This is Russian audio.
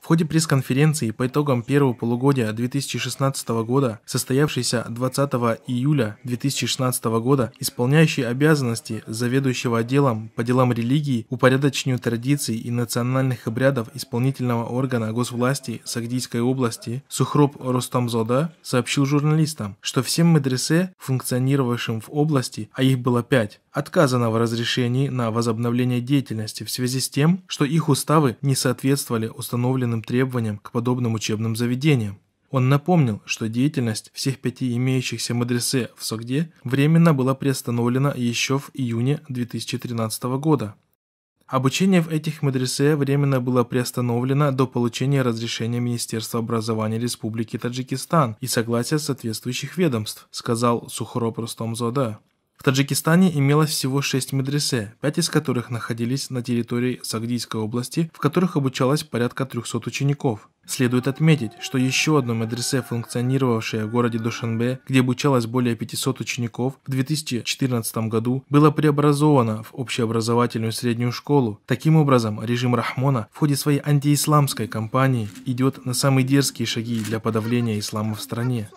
В ходе пресс-конференции по итогам первого полугодия 2016 года, состоявшейся 20 июля 2016 года, исполняющий обязанности заведующего отделом по делам религии, упорядочению традиций и национальных обрядов исполнительного органа госвласти Сагдийской области Сухроб Ростамзода сообщил журналистам, что всем медресе, функционировавшим в области, а их было пять, отказано в разрешении на возобновление деятельности в связи с тем, что их уставы не соответствовали установленным требованиям к подобным учебным заведениям. Он напомнил, что деятельность всех пяти имеющихся мадресе в Согде временно была приостановлена еще в июне 2013 года. Обучение в этих мадресе временно было приостановлено до получения разрешения Министерства образования Республики Таджикистан и согласия соответствующих ведомств, сказал Сухроп Рустамзода. В Таджикистане имелось всего 6 медресе, 5 из которых находились на территории Сагдийской области, в которых обучалось порядка 300 учеников. Следует отметить, что еще одно медресе, функционировавшее в городе Душанбе, где обучалось более 500 учеников, в 2014 году было преобразовано в общеобразовательную среднюю школу. Таким образом, режим Рахмона в ходе своей антиисламской кампании идет на самые дерзкие шаги для подавления ислама в стране.